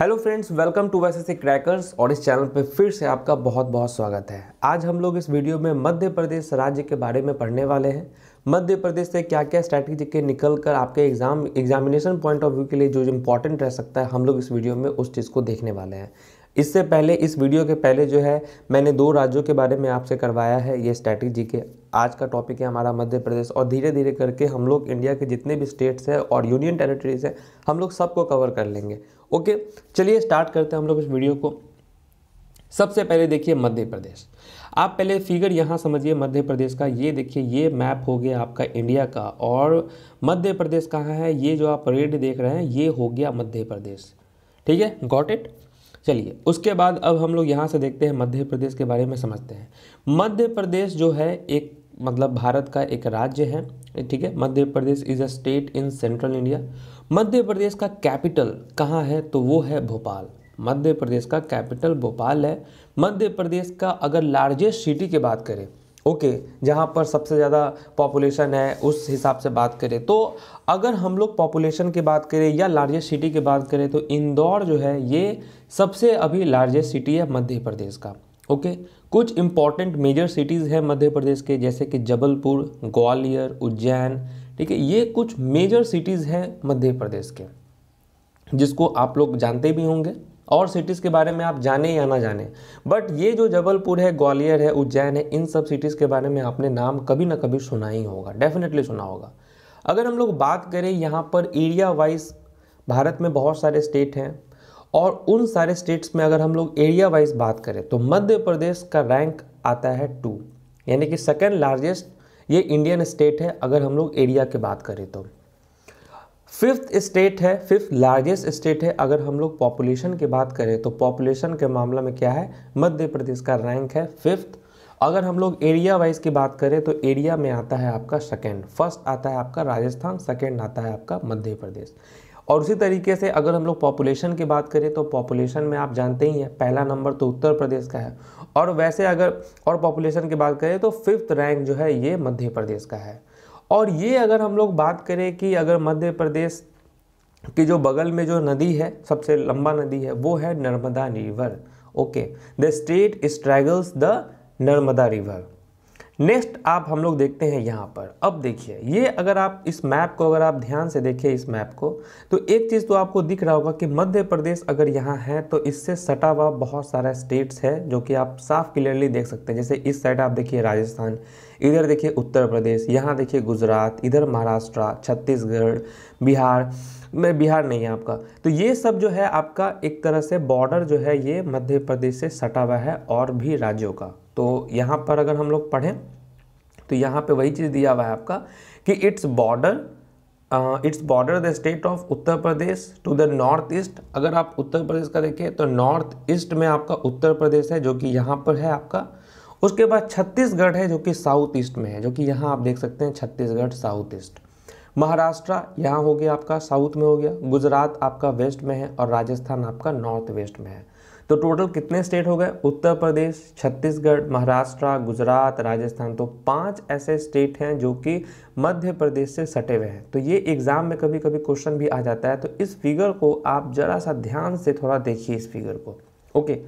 Hello friends welcome to वैसे से crackers और इस चैनल पे फिर से आपका बहुत बहुत स्वागत है आज हम लोग इस वीडियो में मध्य प्रदेश राज्य के बारे में पढ़ने वाले हैं मध्य प्रदेश से क्या क्या स्ट्रैटेजी के निकल कर आपके exam examination point of view के लिए जो इम्पोर्टेंट रह सकता है हम लोग इस वीडियो में उस चीज़ को देखने वाले हैं इससे पहले इस वीडियो के पहले जो है मैंने दो राज्यों के बारे में आपसे करवाया है ये स्ट्रैटेजी के आज का टॉपिक है हमारा मध्य प्रदेश और धीरे धीरे करके हम लोग इंडिया के जितने भी स्टेट्स हैं और यूनियन टेरिटरीज हैं हम लोग सबको कवर कर लेंगे ओके चलिए स्टार्ट करते हैं हम लोग इस वीडियो को सबसे पहले देखिए मध्य प्रदेश आप पहले फिगर यहाँ समझिए मध्य प्रदेश का ये देखिए ये मैप हो गया आपका इंडिया का और मध्य प्रदेश कहाँ है ये जो आप रेड देख रहे हैं ये हो गया मध्य प्रदेश ठीक है गॉट इट चलिए उसके बाद अब हम लोग यहाँ से देखते हैं मध्य प्रदेश के बारे में समझते हैं मध्य प्रदेश जो है एक मतलब भारत का एक राज्य है ठीक है Madhya Pradesh is a state in central India Madhya Pradesh का कैपिटल कहाँ है तो वो है भोपाल मध्य प्रदेश का कैपिटल भोपाल है मध्य प्रदेश का अगर लार्जेस्ट सिटी की बात करें ओके okay, जहाँ पर सबसे ज़्यादा पॉपुलेशन है उस हिसाब से बात करें तो अगर हम लोग पॉपुलेशन की बात करें या लार्जेस्ट सिटी की बात करें तो इंदौर जो है ये सबसे अभी लार्जेस्ट सिटी है मध्य प्रदेश का ओके okay? कुछ इम्पॉर्टेंट मेजर सिटीज़ हैं मध्य प्रदेश के जैसे कि जबलपुर ग्वालियर उज्जैन ठीक है ये कुछ मेजर सिटीज़ हैं मध्य प्रदेश के जिसको आप लोग जानते भी होंगे और सिटीज़ के बारे में आप जाने या ना जाने बट ये जो जबलपुर है ग्वालियर है उज्जैन है इन सब सिटीज़ के बारे में आपने नाम कभी ना कभी सुना ही होगा डेफिनेटली सुना होगा अगर हम लोग बात करें यहाँ पर एरिया वाइज भारत में बहुत सारे स्टेट हैं और उन सारे स्टेट्स में अगर हम लोग एरिया वाइज बात करें तो मध्य प्रदेश का रैंक आता है टू यानी कि सेकेंड लार्जेस्ट ये इंडियन स्टेट है अगर हम लोग एरिया की बात करें तो फिफ्थ स्टेट है फिफ्थ लार्जेस्ट स्टेट है अगर हम लोग पॉपुलेशन की बात करें तो पॉपुलेशन के मामला में क्या है मध्य प्रदेश का रैंक है फिफ्थ अगर हम लोग एरिया वाइज की बात करें तो एरिया में आता है आपका सेकेंड फर्स्ट आता है आपका राजस्थान सेकेंड आता है आपका मध्य प्रदेश और उसी तरीके से अगर हम लोग पॉपुलेशन की बात करें तो पॉपुलेशन में आप जानते ही हैं पहला नंबर तो उत्तर प्रदेश का है और वैसे अगर और पॉपुलेशन की बात करें तो फिफ्थ रैंक जो है ये मध्य प्रदेश का है और ये अगर हम लोग बात करें कि अगर मध्य प्रदेश कि जो बगल में जो नदी है सबसे लंबा नदी है वो है Narmada river okay the state straddles the Narmada river next आप हम लोग देखते हैं यहाँ पर अब देखिए ये अगर आप इस मैप को अगर आप ध्यान से देखें इस मैप को तो एक चीज़ तो आपको दिख रहा होगा कि मध्य प्रदेश अगर यहाँ है तो इससे सटा हुआ बहुत सारा स्टेट्स है जो कि आप साफ क्लियरली देख सकते हैं जैसे इस साइड आप देखिए राजस्थान इधर देखिए उत्तर प्रदेश यहाँ देखिए गुजरात इधर महाराष्ट्र छत्तीसगढ़ बिहार में बिहार नहीं है आपका तो ये सब जो है आपका एक तरह से बॉर्डर जो है ये मध्य प्रदेश से सटा हुआ है और भी राज्यों का तो यहाँ पर अगर हम लोग पढ़ें तो यहाँ पे वही चीज़ दिया हुआ है आपका कि its border its border the state of Uttar Pradesh to the north east अगर आप उत्तर प्रदेश का देखें तो नॉर्थ ईस्ट में आपका उत्तर प्रदेश है जो कि यहाँ पर है आपका उसके बाद छत्तीसगढ़ है जो कि साउथ ईस्ट में है जो कि यहाँ आप देख सकते हैं छत्तीसगढ़ साउथ ईस्ट महाराष्ट्र यहाँ हो गया आपका साउथ में हो गया गुजरात आपका वेस्ट में है और राजस्थान आपका नॉर्थ वेस्ट में है तो टोटल कितने स्टेट हो गए उत्तर प्रदेश छत्तीसगढ़ महाराष्ट्र गुजरात राजस्थान तो पांच ऐसे स्टेट हैं जो कि मध्य प्रदेश से सटे हुए हैं तो ये एग्ज़ाम में कभी कभी क्वेश्चन भी आ जाता है तो इस फिगर को आप ज़रा सा ध्यान से थोड़ा देखिए इस फिगर को okay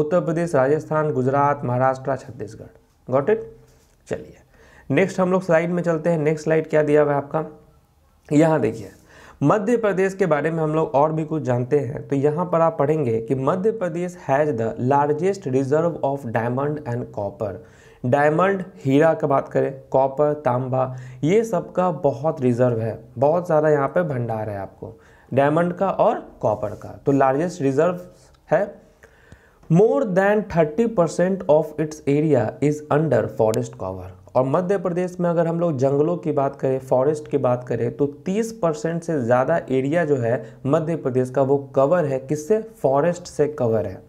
Uttar Pradesh Rajasthan Gujarat Maharashtra Chhattisgarh got it चलिए नेक्स्ट हम लोग स्लाइड में चलते हैं नेक्स्ट स्लाइड क्या दिया हुआ है आपका यहाँ देखिए मध्य प्रदेश के बारे में हम लोग और भी कुछ जानते हैं तो यहाँ पर आप पढ़ेंगे कि Madhya Pradesh has the largest reserve of diamond and copper diamond हीरा का बात करें कॉपर तांबा ये सब का बहुत रिजर्व है बहुत सारा यहाँ पे भंडार है आपको डायमंड का और कॉपर का तो लार्जेस्ट रिजर्व है more than thirty percent of its area is under forest cover और मध्य प्रदेश में अगर हम लोग जंगलों की बात करें फॉरेस्ट की बात करें तो 30 परसेंट से ज़्यादा एरिया जो है मध्य प्रदेश का वो कवर है किससे फॉरेस्ट से कवर है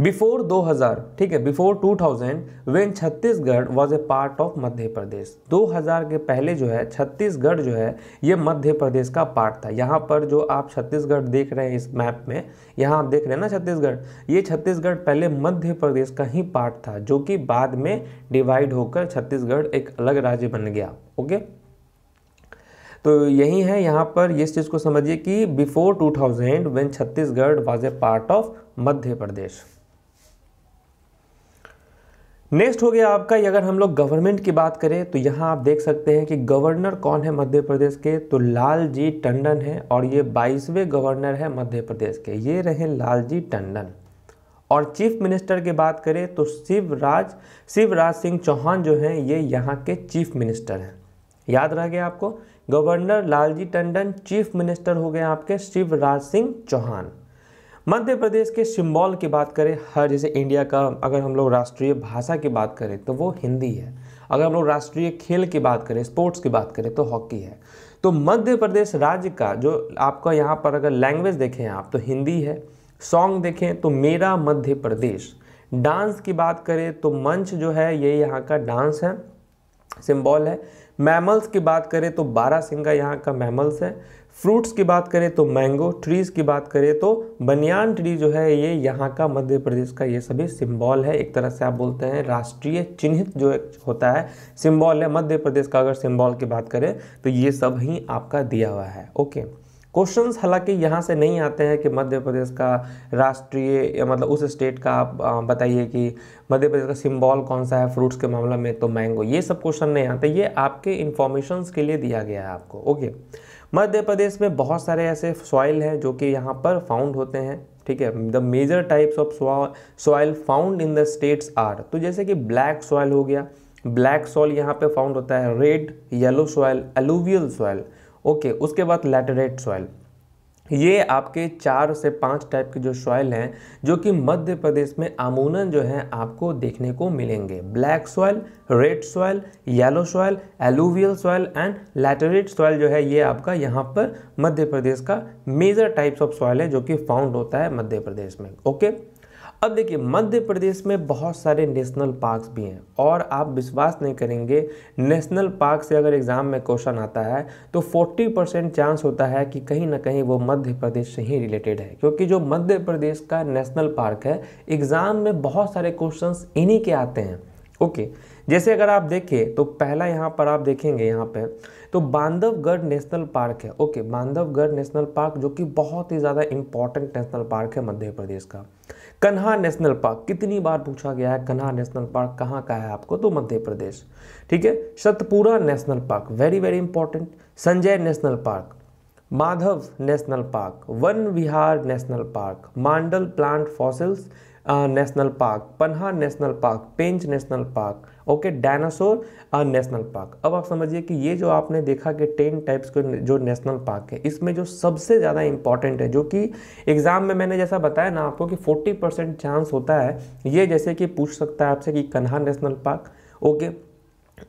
बिफोर 2000 ठीक है before 2000 when Chhattisgarh was a part of Madhya Pradesh 2000 के पहले जो है छत्तीसगढ़ जो है ये मध्य प्रदेश का पार्ट था यहाँ पर जो आप छत्तीसगढ़ देख रहे हैं इस मैप में यहाँ आप देख रहे हैं ना छत्तीसगढ़ ये छत्तीसगढ़ पहले मध्य प्रदेश का ही पार्ट था जो कि बाद में डिवाइड होकर छत्तीसगढ़ एक अलग राज्य बन गया ओके तो यही है यहाँ पर इस चीज़ को समझिए कि before 2000 when Chhattisgarh was a part of Madhya Pradesh next हो गया आपका अगर हम लोग गवर्नमेंट की बात करें तो यहाँ आप देख सकते हैं कि गवर्नर कौन है मध्य प्रदेश के तो लाल जी टंडन है और ये बाईसवें गवर्नर है मध्य प्रदेश के ये रहे लाल जी टंडन और चीफ मिनिस्टर की बात करें तो शिवराज शिवराज सिंह चौहान जो हैं ये यहाँ के चीफ मिनिस्टर हैं याद रह गया आपको governor Lalji Tandon chief minister हो गए आपके शिवराज सिंह चौहान मध्य प्रदेश के सिम्बॉल की बात करें हर जैसे इंडिया का अगर हम लोग राष्ट्रीय भाषा की बात करें तो वो हिंदी है अगर हम लोग राष्ट्रीय खेल की बात करें स्पोर्ट्स की बात करें तो हॉकी है तो मध्य प्रदेश राज्य का जो आपका यहाँ पर अगर लैंग्वेज देखें आप तो हिंदी है सॉन्ग देखें तो मेरा मध्य प्रदेश डांस की बात करें तो मंच जो है ये यहाँ का डांस है सिम्बॉल है मैमल्स की बात करें तो बारह सिंगा यहाँ का मैमल्स है फ्रूट्स की बात करें तो मैंगो ट्रीज़ की बात करें तो बनियान ट्री जो है ये यहाँ का मध्य प्रदेश का ये सभी सिंबल है एक तरह से आप बोलते हैं राष्ट्रीय चिन्हित जो होता है सिंबल है मध्य प्रदेश का अगर सिंबल की बात करें तो ये सब ही आपका दिया हुआ है ओके क्वेश्चन हालांकि यहाँ से नहीं आते हैं कि मध्य प्रदेश का राष्ट्रीय मतलब उस स्टेट का आप बताइए कि मध्य प्रदेश का सिंबल कौन सा है फ्रूट्स के मामला में तो मैंगो ये सब क्वेश्चन नहीं आते ये आपके इन्फॉर्मेशन के लिए दिया गया है आपको ओके मध्य प्रदेश में बहुत सारे ऐसे सॉइल हैं जो कि यहाँ पर फाउंड होते हैं ठीक है the major types of soil found in the states are तो जैसे कि ब्लैक सॉइल हो गया ब्लैक सॉइल यहाँ पे फाउंड होता है red yellow soil alluvial soil okay उसके बाद लेटरेट सॉइल ये आपके चार से पांच टाइप के जो सॉयल हैं जो कि मध्य प्रदेश में आमूनन जो है आपको देखने को मिलेंगे black soil red soil yellow soil alluvial soil and laterite soil जो है ये आपका यहाँ पर मध्य प्रदेश का मेजर टाइप्स ऑफ सॉयल है जो कि फाउंड होता है मध्य प्रदेश में ओके अब देखिए मध्य प्रदेश में बहुत सारे नेशनल पार्क्स भी हैं और आप विश्वास नहीं करेंगे नेशनल पार्क से अगर एग्ज़ाम में क्वेश्चन आता है तो 40 परसेंट चांस होता है कि कहीं ना कहीं वो मध्य प्रदेश से ही रिलेटेड है क्योंकि जो मध्य प्रदेश का नेशनल पार्क है एग्ज़ाम में बहुत सारे क्वेश्चन इन्हीं के आते हैं ओके जैसे अगर आप देखें तो पहला यहाँ पर आप देखेंगे यहाँ पे तो बांधवगढ़ नेशनल पार्क है ओके बांधवगढ़ नेशनल पार्क जो कि बहुत ही ज़्यादा इंपॉर्टेंट नेशनल पार्क है मध्य प्रदेश का कन्हा नेशनल पार्क कितनी बार पूछा गया है कन्हा नेशनल पार्क कहाँ का है आपको तो मध्य प्रदेश ठीक है Satpura national park very very important Sanjay national park Madhav national park Van Vihar national park Mandla plant fossils national park Panna national park Pench national park okay dinosaur national park अब आप समझिए कि ये जो आपने देखा कि टेन टाइप्स के जो नेशनल पार्क है इसमें जो सबसे ज़्यादा इंपॉर्टेंट है जो कि एग्ज़ाम में मैंने जैसा बताया ना आपको कि 40 परसेंट चांस होता है ये जैसे कि पूछ सकता है आपसे कि कन्हा नेशनल पार्क ओके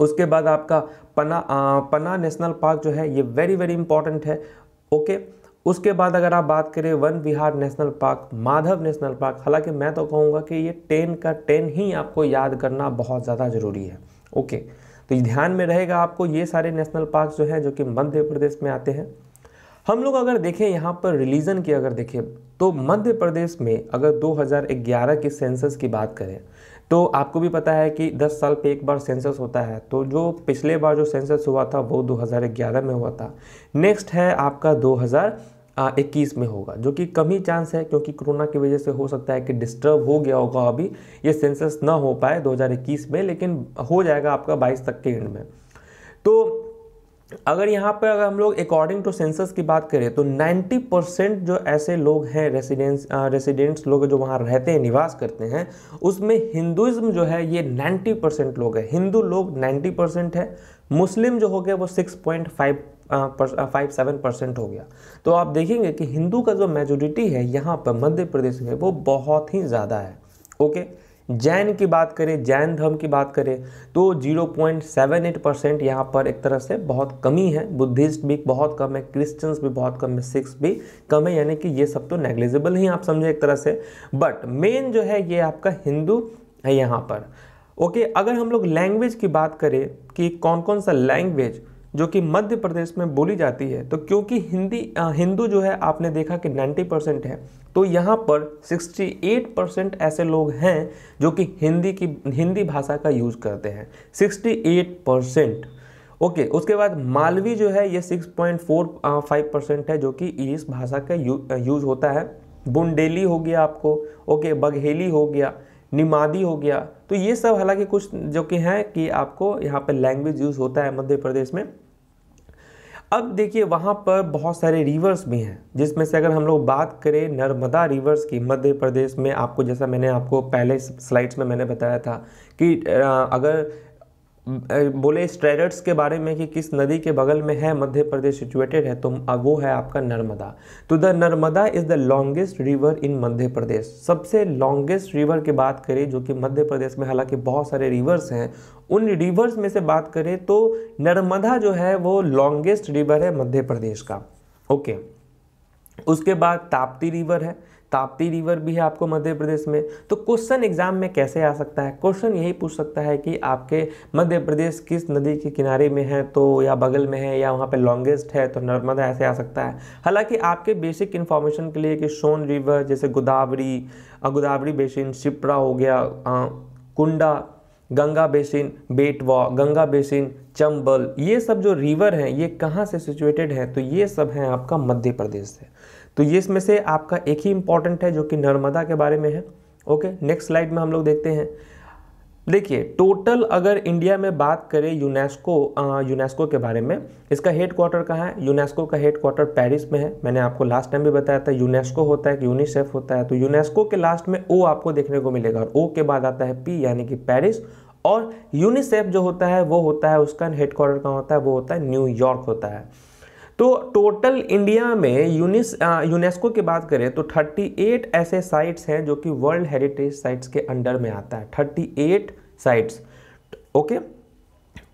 उसके बाद आपका पना आ, पना नेशनल पार्क जो है ये वेरी वेरी इंपॉर्टेंट है ओके उसके बाद अगर आप बात करें Van Vihar national park Madhav national park हालांकि मैं तो कहूँगा कि ये टेन का टेन ही आपको याद करना बहुत ज़्यादा ज़रूरी है ओके तो ध्यान में रहेगा आपको ये सारे नेशनल पार्क जो हैं जो कि मध्य प्रदेश में आते हैं हम लोग अगर देखें यहाँ पर रिलीजन की अगर देखें तो मध्य प्रदेश में अगर 2011 के सेंसस की बात करें तो आपको भी पता है कि 10 साल पे एक बार सेंसस होता है तो जो पिछले बार जो सेंसस हुआ था वो 2011 में हुआ था नेक्स्ट है आपका 2000 इक्कीस में होगा जो कि कम ही चांस है क्योंकि कोरोना की वजह से हो सकता है कि डिस्टर्ब हो गया होगा अभी ये सेंसस ना हो पाए 2021 में लेकिन हो जाएगा आपका 22 तक के एंड में तो अगर यहाँ पर अगर हम लोग अकॉर्डिंग टू सेंसस की बात करें तो 90 परसेंट जो ऐसे लोग हैं रेसिडेंस रेसिडेंट्स लोग जो वहाँ रहते हैं निवास करते हैं उसमें हिंदुज़म जो है ये 90 परसेंट लोग हैं हिंदू लोग 90 परसेंट है मुस्लिम जो हो गए वो 6.5 फाइव सेवन परसेंट हो गया तो आप देखेंगे कि हिंदू का जो मेजोरिटी है यहाँ पर मध्य प्रदेश में वो बहुत ही ज़्यादा है ओके जैन की बात करें जैन धर्म की बात करें तो zero point seven eight percent यहाँ पर एक तरह से बहुत कमी है बुद्धिस्ट भी बहुत कम है क्रिश्चियंस भी बहुत कम है सिख्स भी कम है यानी कि ये सब तो नेग्लिजिबल ही आप समझे एक तरह से बट मेन जो है ये आपका हिंदू है यहाँ पर ओके अगर हम लोग लैंग्वेज की बात करें कि कौन कौन सा लैंग्वेज जो कि मध्य प्रदेश में बोली जाती है तो क्योंकि हिंदी हिंदू जो है आपने देखा कि 90 परसेंट है तो यहाँ पर 68 परसेंट ऐसे लोग हैं जो कि हिंदी की हिंदी भाषा का यूज़ करते हैं 68 परसेंट ओके okay, उसके बाद मालवी जो है ये 6.45 परसेंट है जो कि इस भाषा का यू, यूज होता है बुंडेली हो गया आपको ओके okay, बघेली हो गया निमादी हो गया तो ये सब हालांकि कुछ जो कि हैं कि आपको यहाँ पे लैंग्वेज यूज़ होता है मध्य प्रदेश में अब देखिए वहाँ पर बहुत सारे रिवर्स भी हैं जिसमें से अगर हम लोग बात करें नर्मदा रिवर्स की मध्य प्रदेश में आपको जैसा मैंने आपको पहले स्लाइड्स में मैंने बताया था कि अगर बोले स्ट्रेडर्स के बारे में कि किस नदी के बगल में है मध्य प्रदेश सिचुएटेड है तो वो है आपका नर्मदा तो the Narmada is the longest river in Madhya Pradesh सबसे लॉन्गेस्ट रिवर की बात करें जो कि मध्य प्रदेश में हालांकि बहुत सारे रिवर्स हैं उन रिवर्स में से बात करें तो नर्मदा जो है वो लॉन्गेस्ट रिवर है मध्य प्रदेश का ओके उसके बाद ताप्ती रिवर है ताप्ती रिवर भी है आपको मध्य प्रदेश में तो क्वेश्चन एग्जाम में कैसे आ सकता है क्वेश्चन यही पूछ सकता है कि आपके मध्य प्रदेश किस नदी के किनारे में है तो या बगल में है या वहाँ पर लॉन्गेस्ट है तो नर्मदा ऐसे आ सकता है हालांकि आपके बेसिक इन्फॉर्मेशन के लिए कि सोन रिवर जैसे गोदावरी गोदावरी बेसिन शिप्रा हो गया आ, कुंडा गंगा बेसिन बेटवा गंगा बेसिन चंबल ये सब जो रिवर हैं ये कहाँ से सिचुएटेड हैं तो ये सब हैं आपका मध्य प्रदेश से तो ये इसमें से आपका एक ही इंपॉर्टेंट है जो कि नर्मदा के बारे में है ओके नेक्स्ट स्लाइड में हम लोग देखते हैं देखिए टोटल अगर इंडिया में बात करें यूनेस्को यूनेस्को के बारे में इसका हेड क्वार्टर कहाँ है यूनेस्को का हेड क्वार्टर पेरिस में है मैंने आपको लास्ट टाइम भी बताया था यूनेस्को होता है कि यूनिसेफ होता है तो यूनेस्को के लास्ट में ओ आपको देखने को मिलेगा और ओ के बाद आता है पी यानी कि पेरिस और यूनिसेफ जो होता है वो होता है उसका हेड क्वार्टर कहाँ होता है वो होता है न्यूयॉर्क होता है तो टोटल इंडिया में यूनिस यूनेस्को की बात करें तो 38 ऐसे साइट्स हैं जो कि वर्ल्ड हेरिटेज साइट्स के अंडर में आता है 38 साइट्स ओके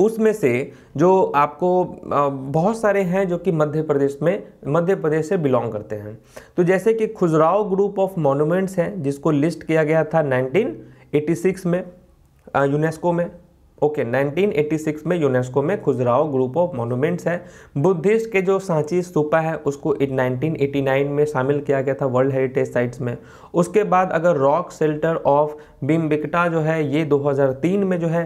उसमें से जो आपको बहुत सारे हैं जो कि मध्य प्रदेश में मध्य प्रदेश से बिलोंग करते हैं तो जैसे कि खुजराव ग्रुप ऑफ मोनूमेंट्स हैं जिसको लिस्ट किया गया था 1986 में यूनेस्को में ओके okay, 1986 में यूनेस्को में खुजराव ग्रुप ऑफ मोनूमेंट्स है बुद्धिस्ट के जो सांची स्तूपा है उसको 1989 में शामिल किया गया था वर्ल्ड हेरिटेज साइट्स में उसके बाद अगर रॉक सेल्टर ऑफ बिम्बिकटा जो है ये 2003 में जो है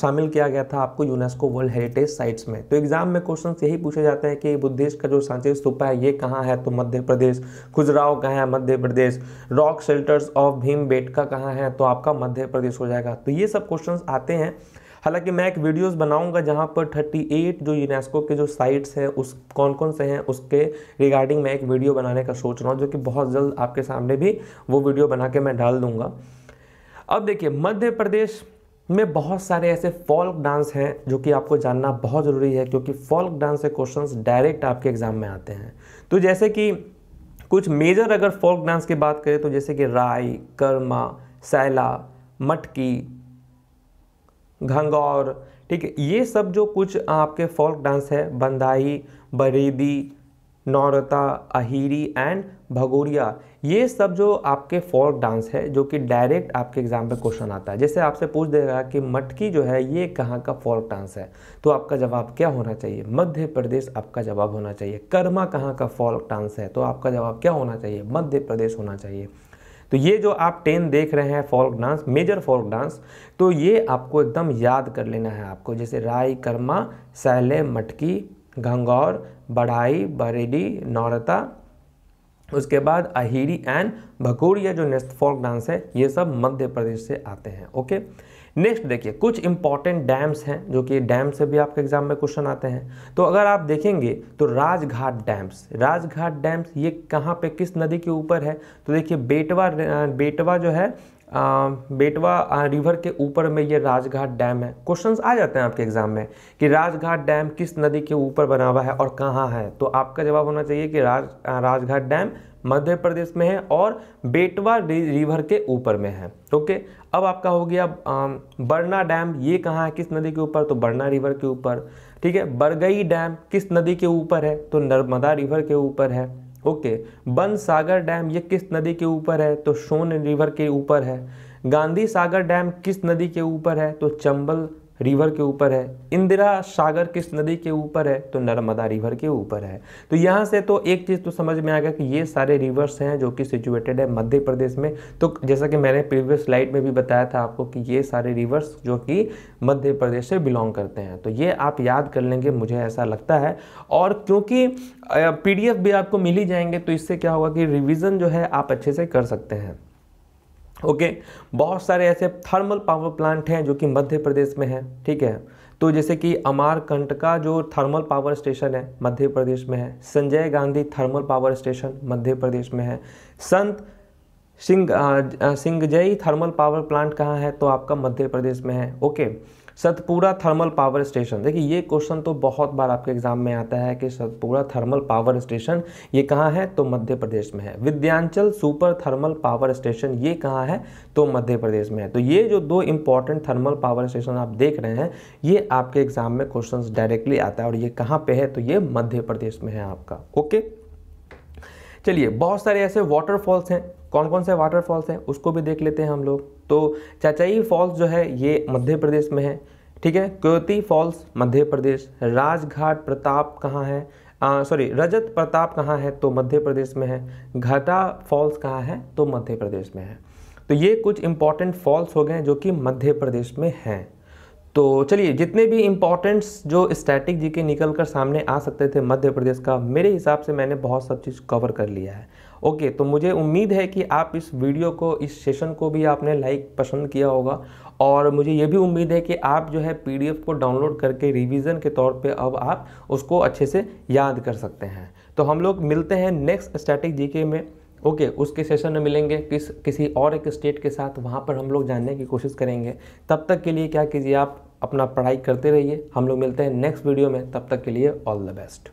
शामिल किया गया था आपको यूनेस्को वर्ल्ड हेरिटेज साइट्स में तो एग्जाम में क्वेश्चन यही पूछे जाते हैं कि बुद्धिस्ट का जो सांचे स्तूपा है ये कहाँ है तो मध्य प्रदेश खुजराव कहाँ है Madhya Pradesh rock shelters of Bhimbetka कहाँ है तो आपका मध्य प्रदेश हो जाएगा तो ये सब क्वेश्चन आते हैं हालांकि मैं एक वीडियोस बनाऊंगा जहां पर 38 जो यूनेस्को के जो साइट्स हैं उस कौन कौन से हैं उसके रिगार्डिंग मैं एक वीडियो बनाने का सोच रहा हूँ जो कि बहुत जल्द आपके सामने भी वो वीडियो बना के मैं डाल दूँगा अब देखिए मध्य प्रदेश में बहुत सारे ऐसे फॉल्क डांस हैं जो कि आपको जानना बहुत ज़रूरी है क्योंकि फॉल्क डांस के क्वेश्चंस डायरेक्ट आपके एग्ज़ाम में आते हैं तो जैसे कि कुछ मेजर अगर फोल्क डांस की बात करें तो जैसे कि राय कर्मा सैला मटकी घंगौर ठीक है ये सब जो कुछ आपके फोल्क डांस है बंदाई बरेदी नौरता अहिरी एंड भगोरिया ये सब जो आपके फोल्क डांस है जो कि डायरेक्ट आपके एग्जाम पे क्वेश्चन आता है जैसे आपसे पूछ देगा कि मटकी जो है ये कहाँ का फोल्क डांस है तो आपका जवाब क्या होना चाहिए मध्य प्रदेश आपका जवाब होना चाहिए कर्मा कहाँ का फोल्क डांस है तो आपका जवाब क्या होना चाहिए मध्य प्रदेश होना चाहिए तो ये जो आप टेन देख रहे हैं folk dance major folk dance तो ये आपको एकदम याद कर लेना है आपको जैसे राय कर्मा सैले मटकी घंगौर बढ़ाई बरेडी नौरता उसके बाद अहिरी एंड भकोरिया जो नेक्स्ट फोल्क डांस है ये सब मध्य प्रदेश से आते हैं ओके नेक्स्ट देखिए कुछ इंपॉर्टेंट डैम्स हैं जो कि डैम से भी आपके एग्जाम में क्वेश्चन आते हैं तो अगर आप देखेंगे तो राजघाट डैम्स राजघाट डैम्स ये कहाँ पे किस नदी के ऊपर है तो देखिए बेटवा बेटवा जो है आ, बेटवा रिवर के ऊपर में ये राजघाट डैम है क्वेश्चंस आ जाते हैं आपके एग्जाम में कि राजघाट डैम किस नदी के ऊपर बना हुआ है और कहाँ है तो आपका जवाब होना चाहिए कि राज राजघाट डैम मध्य प्रदेश में है और बेटवा रिवर के ऊपर में है ओके अब आपका हो गया बरना डैम ये कहाँ है किस नदी के ऊपर तो बरना रिवर के ऊपर ठीक है बरगई डैम किस नदी के ऊपर है तो नर्मदा रिवर के ऊपर है ओके बन सागर डैम ये किस नदी के ऊपर है तो सोन रिवर के ऊपर है गांधी सागर डैम किस नदी के ऊपर है तो चंबल रिवर के ऊपर है इंदिरा सागर किस नदी के ऊपर है तो नर्मदा रिवर के ऊपर है तो यहाँ से तो एक चीज़ तो समझ में आ गया कि ये सारे रिवर्स हैं जो कि सिचुएटेड है मध्य प्रदेश में तो जैसा कि मैंने प्रीवियस स्लाइड में भी बताया था आपको कि ये सारे रिवर्स जो कि मध्य प्रदेश से बिलोंग करते हैं तो ये आप याद कर लेंगे मुझे ऐसा लगता है और क्योंकि पी भी आपको मिल ही जाएंगे तो इससे क्या होगा कि रिविज़न जो है आप अच्छे से कर सकते हैं ओके बहुत सारे ऐसे थर्मल पावर प्लांट हैं जो कि मध्य प्रदेश में है ठीक है तो जैसे कि अमारकंट का जो थर्मल पावर स्टेशन है मध्य प्रदेश में है Sanjay Gandhi thermal power station Madhya Pradesh में है Sant Singh Singhaji thermal power plant कहाँ है तो आपका मध्य प्रदेश में है okay okay. Satpura thermal power station देखिए ये क्वेश्चन तो बहुत बार आपके एग्जाम में आता है कि सतपुरा थर्मल पावर स्टेशन ये कहाँ है तो मध्य प्रदेश में है Vindhyachal super thermal power station ये कहाँ है तो मध्य प्रदेश में है तो ये जो दो इंपॉर्टेंट थर्मल पावर स्टेशन आप देख रहे हैं ये आपके एग्जाम में क्वेश्चन डायरेक्टली आता है और ये कहाँ पे है तो ये मध्य प्रदेश में है आपका ओके चलिए बहुत सारे ऐसे वाटरफॉल्स हैं कौन कौन से वाटरफॉल्स हैं उसको भी देख लेते हैं हम लोग तो चाचाई फॉल्स जो है ये मध्य प्रदेश में है ठीक है क्योति फॉल्स मध्य प्रदेश राजघाट प्रताप कहाँ है सॉरी रजत प्रताप कहाँ है तो मध्य प्रदेश में है घाटा फॉल्स कहाँ है तो मध्य प्रदेश में है तो ये कुछ इंपॉर्टेंट फॉल्स हो गए जो कि मध्य प्रदेश में हैं तो चलिए जितने भी इम्पॉर्टेंट्स जो स्टैटिक जी के निकल कर सामने आ सकते थे मध्य प्रदेश का मेरे हिसाब से मैंने बहुत सब चीज़ कवर कर लिया है ओके तो मुझे उम्मीद है कि आप इस वीडियो को इस सेशन को भी आपने लाइक पसंद किया होगा और मुझे ये भी उम्मीद है कि आप जो है पीडीएफ को डाउनलोड करके रिवीजन के तौर पे अब आप उसको अच्छे से याद कर सकते हैं तो हम लोग मिलते हैं नेक्स्ट स्टैटिक जीके में ओके okay, उसके सेशन में मिलेंगे किस किसी और एक स्टेट के साथ वहाँ पर हम लोग जानने की कोशिश करेंगे तब तक के लिए क्या कीजिए आप अपना पढ़ाई करते रहिए हम लोग मिलते हैं नेक्स्ट वीडियो में तब तक के लिए ऑल द बेस्ट